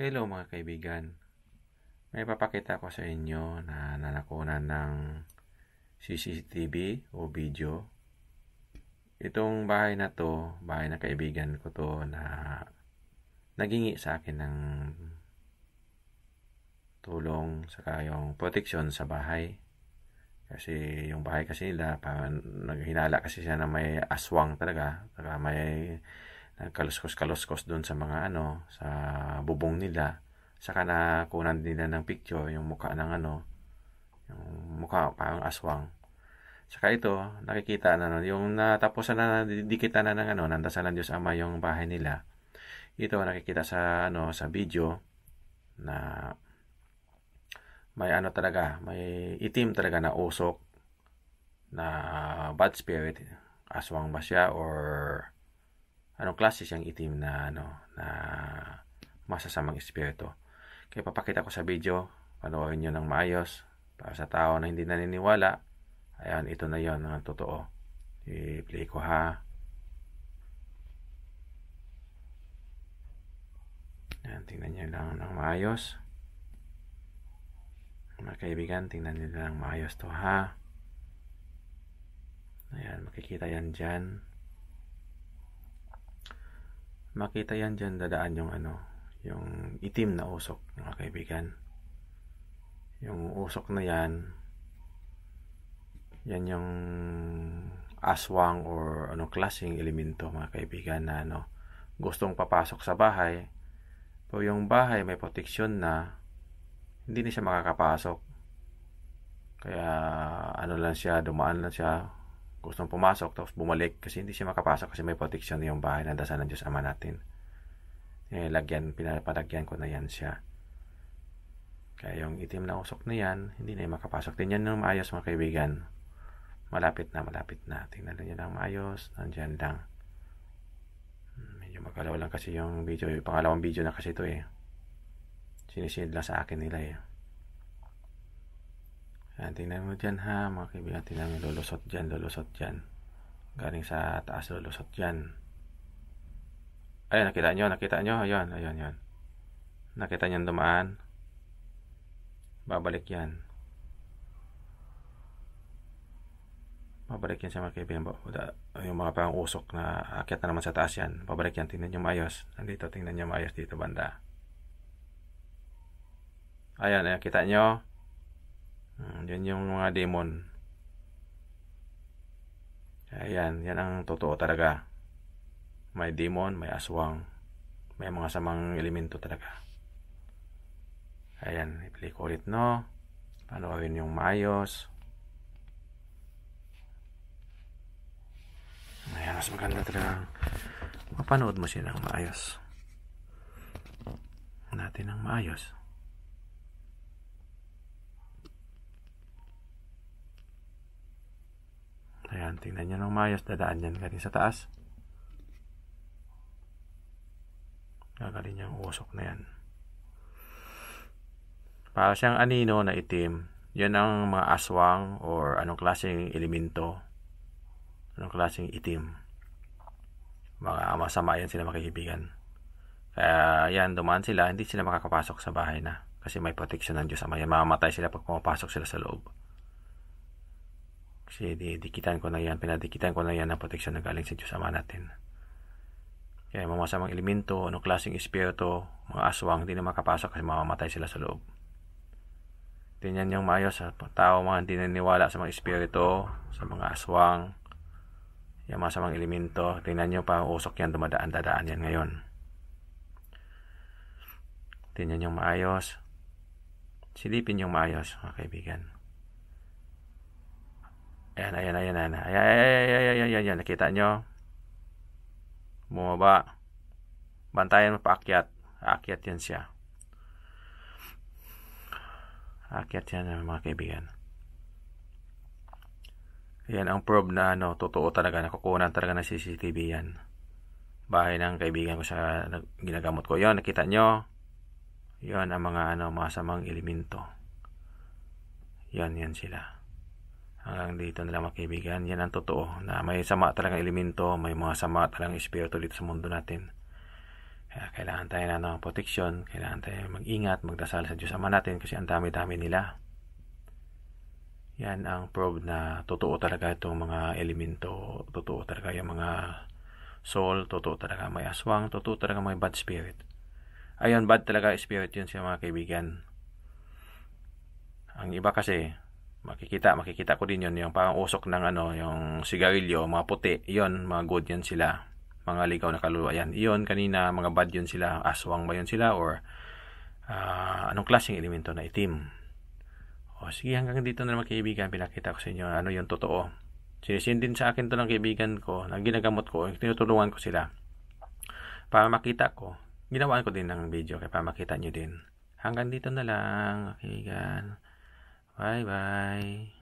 Hello mga kaibigan. May papakita ko sa inyo na nanakunan ng CCTV o video. Itong bahay na to, bahay na kaibigan ko to na nagingi sa akin ng tulong sa yung protection sa bahay. Kasi yung bahay kasi nila, pa, naghinala kasi siya na may aswang talaga, talaga may kaluskos-kaluskos doon sa mga ano, sa bubong nila. Saka na kunan nila ng picture yung mukha ng ano, yung mukha parang aswang. Saka ito, nakikita na ano, yung natapusan na didikitan na ng ano, ng dasalan Diyos Ama yung bahay nila. Ito nakikita sa ano, sa video na may ano talaga, may itim talaga na usok na bad spirit, aswang ba siya or ano klase siyang itim na ano na masasamang espiritu. Kaya papakita ko sa video, panoorin niyo ng maayos para sa tao na hindi naniniwala. Ayan, ito na 'yon ang totoo. I-play ko ha. Ayan, tingnan niyo lang ng maayos. Mga kaibigan, tingnan niyo lang maayos to ha. Ayan, makikita yan dyan makita yan dyan dadaan yung ano yung itim na usok mga kaibigan yung usok na yan yan yung aswang or ano klaseng elemento mga kaibigan na ano gustong papasok sa bahay pero yung bahay may proteksyon na hindi na siya makakapasok kaya ano lang siya dumaan lang siya Gustong pumasok tapos bumalik kasi hindi siya makapasok kasi may protection yung bahay na dasalan ng Diyos Ama natin. Eh, lagyan, pinapalagyan ko na yan siya. Kaya yung itim na usok na yan, hindi na yung makapasok. Tingnan nyo maayos mga kaibigan. Malapit na, malapit na. Tingnan nyo lang maayos, nandyan lang. Hmm, medyo magalaw lang kasi yung video. Yung pangalawang video na kasi ito eh. Sinisid lang sa akin nila eh. Ayan, tingnan mo dyan ha, mga kaibigan. Tingnan mo, lulusot dyan, lulusot dyan. Galing sa taas, lulusot dyan. Ayan, nakita nyo, nakita nyo. Ayan, ayan, ayan. Nakita nyo dumaan. Babalik yan. Babalik yan sa mga kaibigan. Yung mga pang usok na akyat na naman sa taas yan. Babalik yan. Tingnan nyo maayos. Nandito, tingnan nyo maayos dito banda. Ayan, ayan, kita nyo. Ah, yan yung mga demon. Ayan, yan ang totoo talaga. May demon, may aswang, may mga samang elemento talaga. Ayan, i click ulit, no? Panoorin yung maayos. Ayan, mas maganda talaga. Mapanood mo siya ng maayos. Natin ng maayos. Ayan, tingnan nyo ng mayos. Dadaan yan galing sa taas. Gagaling niya ang usok na yan. Para siyang anino na itim. Yan ang mga aswang or anong klaseng elemento. Anong klaseng itim. Mga masama yan sila makikibigan. Kaya yan, dumaan sila. Hindi sila makakapasok sa bahay na. Kasi may protection ng Diyos. Mamamatay sila pag pumapasok sila sa loob. Kasi dikitan ko na yan, pinadikitan ko na yan ng proteksyon na galing sa Diyos Ama natin. Kaya mga masamang elemento, ano klaseng espiritu, mga aswang, hindi na makapasok kasi mamamatay sila sa loob. Tingnan niyong maayos sa tao mga hindi naniniwala sa mga espiritu, sa mga aswang, yung masamang elemento. Tingnan nyo pa usok yan, dumadaan-dadaan yan ngayon. Tingnan niyong maayos. Silipin yung maayos, mga kaibigan. Ayan, ayan, ayan, ayan. Ayan, ayan, ayan, ayan, ayan, Nakita nyo? Bumaba. Bantayan mo paakyat. Aakyat yan siya. Aakyat yan eh, mga kaibigan. Yan ang probe na ano, totoo talaga. Nakukunan talaga ng CCTV yan. Bahay ng kaibigan ko sa ginagamot ko. Yan, nakita nyo? Yan ang mga ano, masamang elemento. Yan, yan sila. Hanggang dito na lang mga kaibigan. Yan ang totoo na may sama talaga elemento, may mga sama talaga espiritu dito sa mundo natin. Kaya kailangan tayo na ng protection, kailangan tayo mag-ingat, magdasal sa Diyos Ama natin kasi ang dami-dami nila. Yan ang probe na totoo talaga itong mga elemento, totoo talaga yung mga soul, totoo talaga may aswang, totoo talaga may bad spirit. Ayun, bad talaga spirit yun sa mga kaibigan. Ang iba kasi, makikita makikita ko din yon yung parang usok ng ano yung sigarilyo mga puti yon mga good yan sila mga ligaw na kaluluwa yan yon kanina mga bad yon sila aswang ba yon sila or uh, anong klaseng elemento na itim o sige hanggang dito na naman kaibigan pinakita ko sa inyo ano yung totoo sinisindin sa akin to ng kaibigan ko na ginagamot ko tinutulungan ko sila para makita ko ginawaan ko din ng video kaya para makita nyo din hanggang dito na lang kaibigan Bye bye.